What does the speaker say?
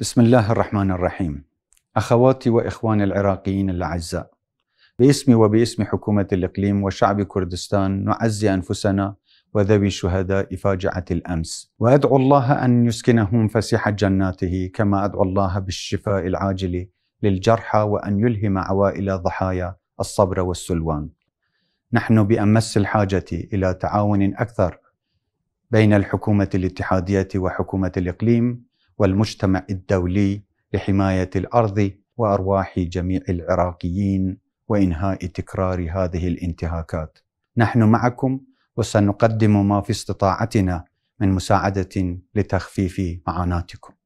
بسم الله الرحمن الرحيم أخواتي وإخواني العراقيين الأعزاء باسمي وباسم حكومة الإقليم وشعب كردستان نعزي أنفسنا وذوي شهداء فاجعة الأمس وأدعو الله أن يسكنهم فسيح جناته كما أدعو الله بالشفاء العاجل للجرحى وأن يلهم عوائل ضحايا الصبر والسلوان نحن بأمس الحاجة إلى تعاون أكثر بين الحكومة الاتحادية وحكومة الإقليم والمجتمع الدولي لحماية الأرض وأرواح جميع العراقيين وإنهاء تكرار هذه الانتهاكات. نحن معكم وسنقدم ما في استطاعتنا من مساعدة لتخفيف معاناتكم.